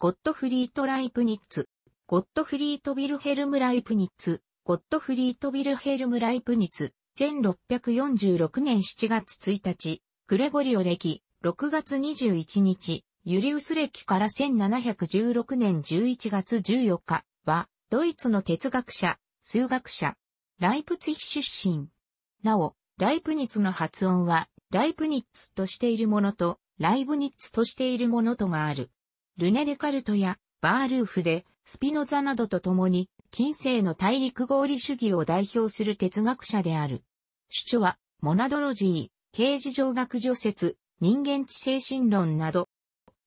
ゴットフリート・ライプニッツ、ゴットフリート・ビルヘルム・ライプニッツ、ゴットフリート・ビルヘルム・ライプニッツ、1646年7月1日、グレゴリオ歴、6月21日、ユリウス歴から1716年11月14日は、ドイツの哲学者、数学者、ライプツヒ出身。なお、ライプニッツの発音は、ライプニッツとしているものと、ライブニッツとしているものとがある。ルネ・デカルトやバールーフで、スピノザなどと共に、近世の大陸合理主義を代表する哲学者である。主張は、モナドロジー、形事上学除説、人間知精神論など、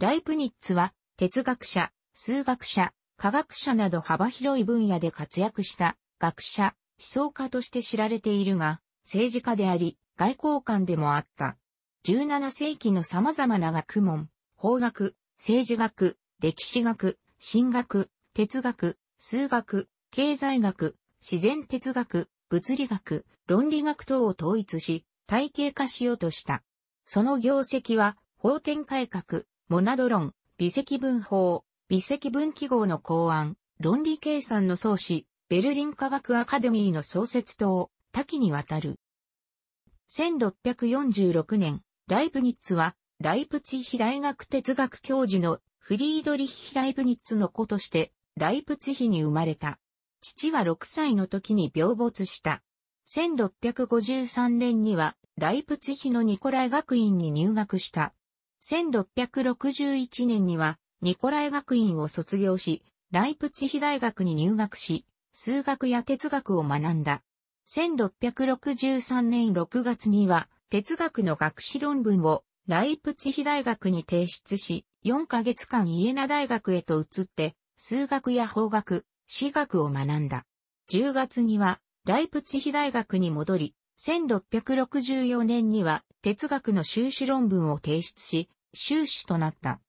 ライプニッツは、哲学者、数学者、科学者など幅広い分野で活躍した学者、思想家として知られているが、政治家であり、外交官でもあった。17世紀の様々な学問、法学、政治学、歴史学、神学、哲学、数学、経済学、自然哲学、物理学、論理学等を統一し、体系化しようとした。その業績は、法典改革、モナド論、微積分法、微積分記号の考案、論理計算の創始、ベルリン科学アカデミーの創設等、多岐にわたる。1646年、ライブニッツはライプツィヒ大学哲学教授のフリードリッヒ・ライブニッツの子として、ライプツィヒに生まれた。父は6歳の時に病没した。1653年には、ライプツィヒのニコライ学院に入学した。1661年には、ニコライ学院を卒業し、ライプツィヒ大学に入学し、数学や哲学を学んだ。1663年6月には、哲学の学士論文をライプツヒ大学に提出し、4ヶ月間イエナ大学へと移って、数学や法学、私学を学んだ。10月には、ライプツヒ大学に戻り、1664年には哲学の修士論文を提出し、修士となった。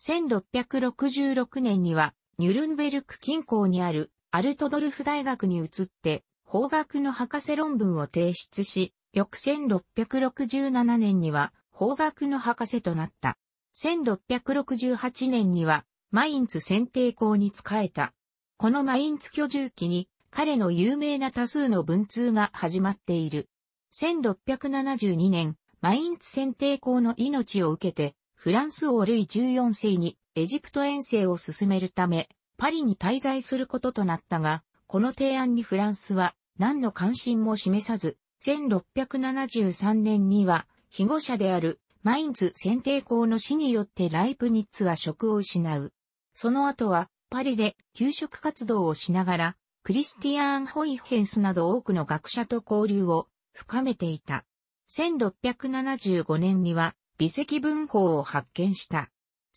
1666年には、ニュルンベルク近郊にあるアルトドルフ大学に移って、法学の博士論文を提出し、翌1667年には、法学の博士となった。1668年には、マインツ選定校に仕えた。このマインツ居住期に、彼の有名な多数の文通が始まっている。1672年、マインツ選定校の命を受けて、フランス王ルイ14世にエジプト遠征を進めるため、パリに滞在することとなったが、この提案にフランスは何の関心も示さず、1673年には被護者であるマインツ選定校の死によってライプニッツは職を失う。その後はパリで給食活動をしながら、クリスティアーン・ホイヘンスなど多くの学者と交流を深めていた。1675年には美石文法を発見した。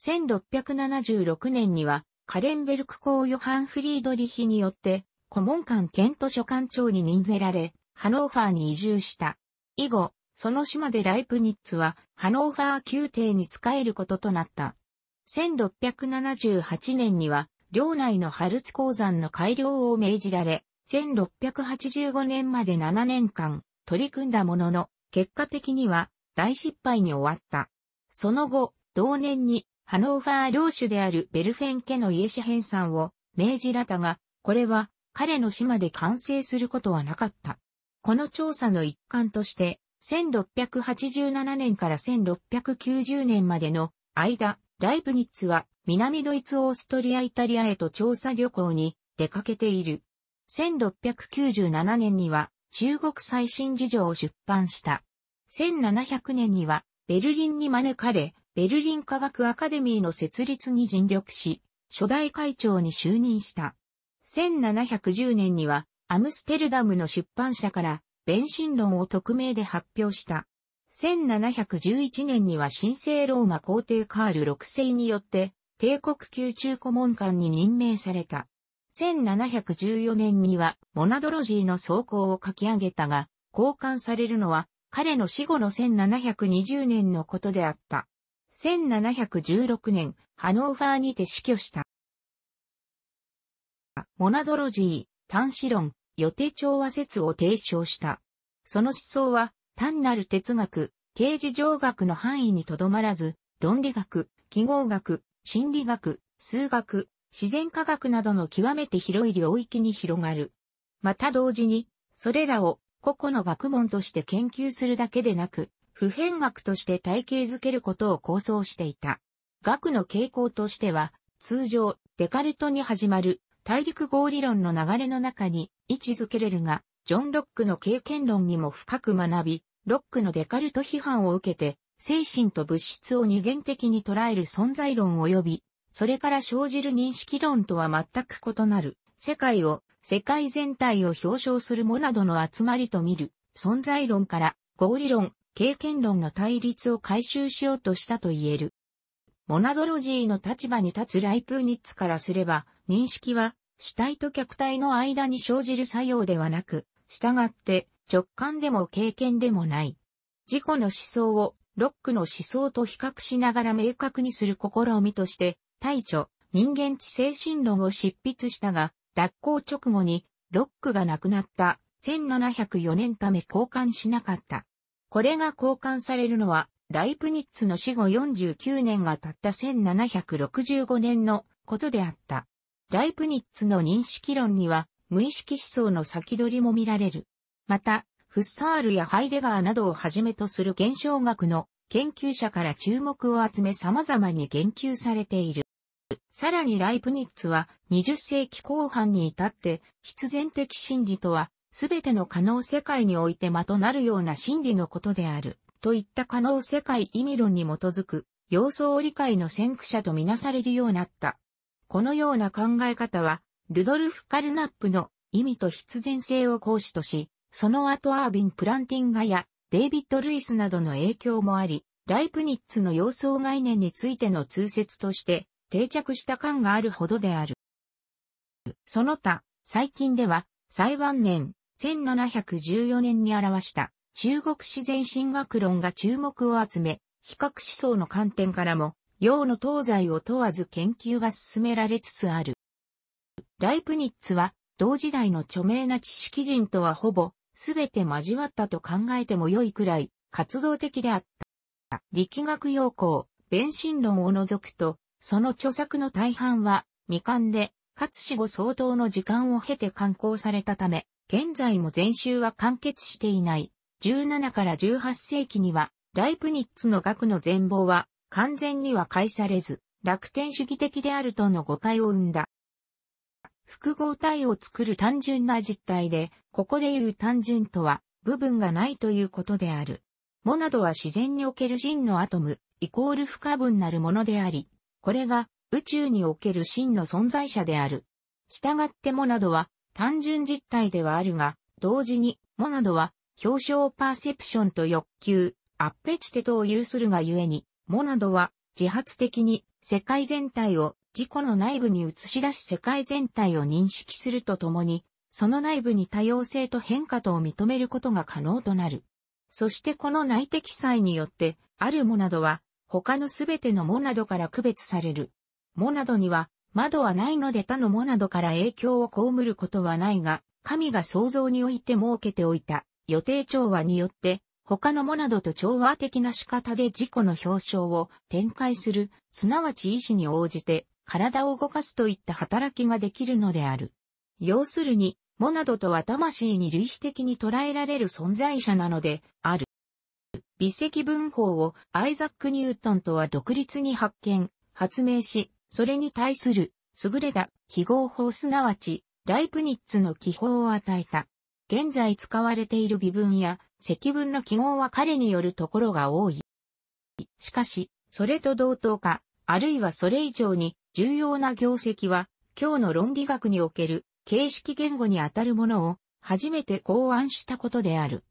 1676年にはカレンベルク公ヨハン・フリードリヒによって顧問官兼図書館長に任せられ、ハノーファーに移住した。以後、その島でライプニッツはハノーファー宮廷に仕えることとなった。1678年には、領内のハルツ鉱山の改良を命じられ、1685年まで7年間取り組んだものの、結果的には大失敗に終わった。その後、同年にハノーファー領主であるベルフェン家の家支編纂を命じらたが、これは彼の島で完成することはなかった。この調査の一環として、1687年から1690年までの間、ライブニッツは南ドイツオーストリアイタリアへと調査旅行に出かけている。1697年には中国最新事情を出版した。1700年にはベルリンに招かれ、ベルリン科学アカデミーの設立に尽力し、初代会長に就任した。1710年にはアムステルダムの出版社から弁信論を匿名で発表した。1711年には神聖ローマ皇帝カール6世によって帝国宮中顧問官に任命された。1714年にはモナドロジーの草稿を書き上げたが、交換されるのは彼の死後の1720年のことであった。1716年、ハノーファーにて死去した。モナドロジー、端子論、予定調和説を提唱した。その思想は、単なる哲学、形事上学の範囲にとどまらず、論理学、記号学、心理学、数学、自然科学などの極めて広い領域に広がる。また同時に、それらを個々の学問として研究するだけでなく、普遍学として体系づけることを構想していた。学の傾向としては、通常、デカルトに始まる大陸合理論の流れの中に位置づけれるが、ジョン・ロックの経験論にも深く学び、ロックのデカルト批判を受けて、精神と物質を二元的に捉える存在論及び、それから生じる認識論とは全く異なる、世界を、世界全体を表彰するもなどの集まりと見る、存在論から合理論、経験論の対立を回収しようとしたと言える。モナドロジーの立場に立つライプーニッツからすれば、認識は主体と客体の間に生じる作用ではなく、従って直感でも経験でもない。自己の思想をロックの思想と比較しながら明確にする試みとして、大著、人間知性神論を執筆したが、脱行直後にロックが亡くなった1704年ため交換しなかった。これが交換されるのは、ライプニッツの死後49年が経った1765年のことであった。ライプニッツの認識論には、無意識思想の先取りも見られる。また、フッサールやハイデガーなどをはじめとする現象学の研究者から注目を集め様々に言及されている。さらにライプニッツは20世紀後半に至って必然的真理とは全ての可能世界においてまとなるような真理のことであるといった可能世界意味論に基づく要素を理解の先駆者とみなされるようになった。このような考え方は、ルドルフ・カルナップの意味と必然性を行使とし、その後アービン・プランティンガやデイビッド・ルイスなどの影響もあり、ライプニッツの様相概念についての通説として定着した感があるほどである。その他、最近では、最晩年、1714年に表した中国自然進学論が注目を集め、比較思想の観点からも洋の東西を問わず研究が進められつつある。ライプニッツは、同時代の著名な知識人とはほぼ、すべて交わったと考えても良いくらい、活動的であった。力学要項、弁信論を除くと、その著作の大半は、未完で、かつ死後相当の時間を経て刊行されたため、現在も全集は完結していない。17から18世紀には、ライプニッツの学の全貌は、完全には返されず、楽天主義的であるとの誤解を生んだ。複合体を作る単純な実態で、ここで言う単純とは、部分がないということである。モナドは自然における真のアトム、イコール不可分なるものであり、これが宇宙における真の存在者である。従ってモナドは単純実体ではあるが、同時にモナドは表象パーセプションと欲求、アッペチテとを有するがゆえに、モナドは自発的に世界全体を自己の内部に映し出し世界全体を認識するとともに、その内部に多様性と変化とを認めることが可能となる。そしてこの内的際によって、あるモナドは他のすべてのモナドから区別される。モナドには窓はないので他のモナドから影響を被ることはないが、神が創造において設けておいた予定調和によって他のモナドと調和的な仕方で自己の表象を展開する、すなわち意志に応じて体を動かすといった働きができるのである。要するに、モナドとは魂に類比的に捉えられる存在者なのである。微積分法をアイザック・ニュートンとは独立に発見、発明し、それに対する優れた記号法すなわちライプニッツの記法を与えた。現在使われている微分や積分の記号は彼によるところが多い。しかし、それと同等か、あるいはそれ以上に重要な業績は、今日の論理学における形式言語にあたるものを初めて考案したことである。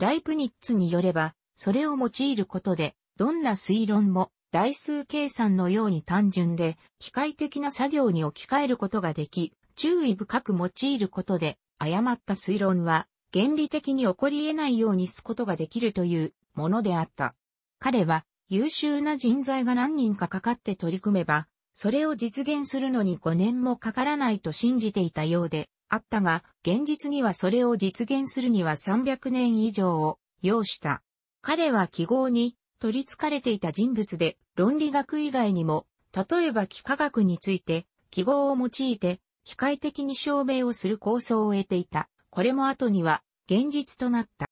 ライプニッツによれば、それを用いることで、どんな推論も代数計算のように単純で、機械的な作業に置き換えることができ、注意深く用いることで、誤った推論は原理的に起こり得ないようにすことができるというものであった。彼は優秀な人材が何人かかかって取り組めば、それを実現するのに5年もかからないと信じていたようであったが、現実にはそれを実現するには300年以上を要した。彼は記号に取り憑かれていた人物で、論理学以外にも、例えば幾何学について、記号を用いて、機械的に証明をする構想を得ていた。これも後には、現実となった。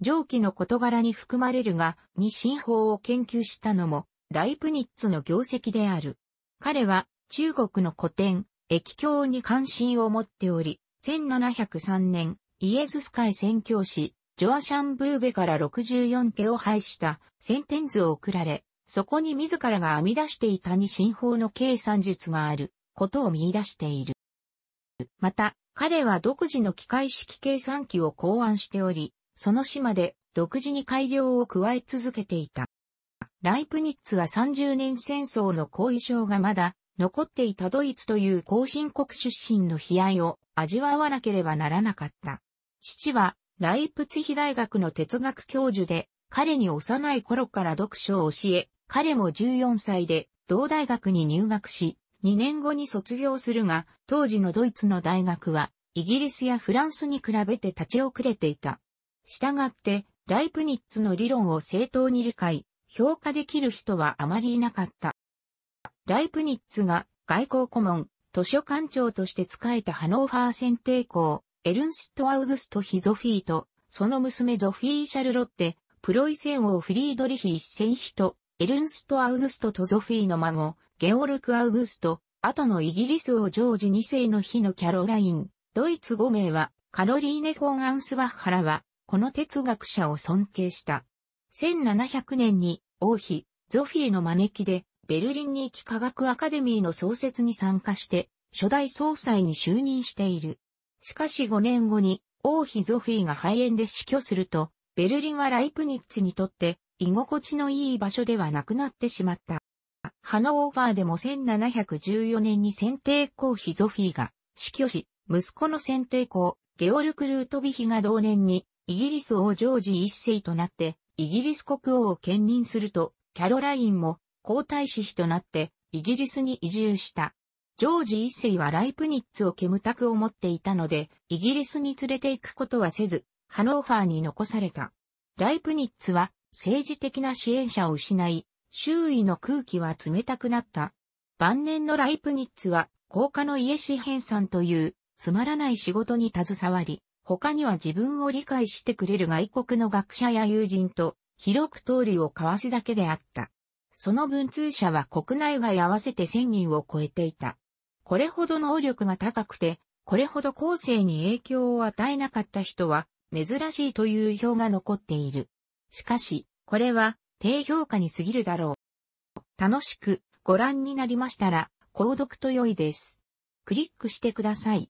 上記の事柄に含まれるが、二進法を研究したのも、ライプニッツの業績である。彼は、中国の古典、液境に関心を持っており、1703年、イエズス会宣教師、ジョアシャンブーベから64家を廃した先天図を送られ、そこに自らが編み出していた二進法の計算術があることを見出している。また、彼は独自の機械式計算機を考案しており、その島で独自に改良を加え続けていた。ライプニッツは30年戦争の後遺症がまだ残っていたドイツという後進国出身の悲哀を味わわなければならなかった。父はライプツヒ大学の哲学教授で、彼に幼い頃から読書を教え、彼も14歳で同大学に入学し、2年後に卒業するが、当時のドイツの大学は、イギリスやフランスに比べて立ち遅れていた。したがって、ライプニッツの理論を正当に理解、評価できる人はあまりいなかった。ライプニッツが外交顧問、図書館長として仕えたハノーファー選定校、エルンスト・アウグスト・ヒゾフィーと、その娘ゾフィー・シャルロッテ、プロイセン王フリードリヒ一戦ヒと、エルンスト・アウグストとゾフィーの孫、ゲオルク・アウグスト、後のイギリス王ジョージ2世の日のキャロライン、ドイツ5名は、カロリーネ・フォン・アンスバッハラは、この哲学者を尊敬した。1700年に、王妃、ゾフィーの招きで、ベルリンに行き科学アカデミーの創設に参加して、初代総裁に就任している。しかし5年後に、王妃ゾフィーが肺炎で死去すると、ベルリンはライプニッツにとって、居心地のいい場所ではなくなってしまった。ハノーファーでも1714年に選定公妃ゾフィーが死去し、息子の選定公、ゲオルク・ルートヴィヒが同年に、イギリス王ジョージ一世となって、イギリス国王を兼任すると、キャロラインも皇太子妃となって、イギリスに移住した。ジョージ一世はライプニッツを煙たく思っていたので、イギリスに連れて行くことはせず、ハノーファーに残された。ライプニッツは政治的な支援者を失い、周囲の空気は冷たくなった。晩年のライプニッツは、高価の家紙編んという、つまらない仕事に携わり、他には自分を理解してくれる外国の学者や友人と、広く通りを交わすだけであった。その文通者は国内外合わせて1000人を超えていた。これほど能力が高くて、これほど後世に影響を与えなかった人は、珍しいという表が残っている。しかし、これは、低評価に過ぎるだろう。楽しくご覧になりましたら、購読と良いです。クリックしてください。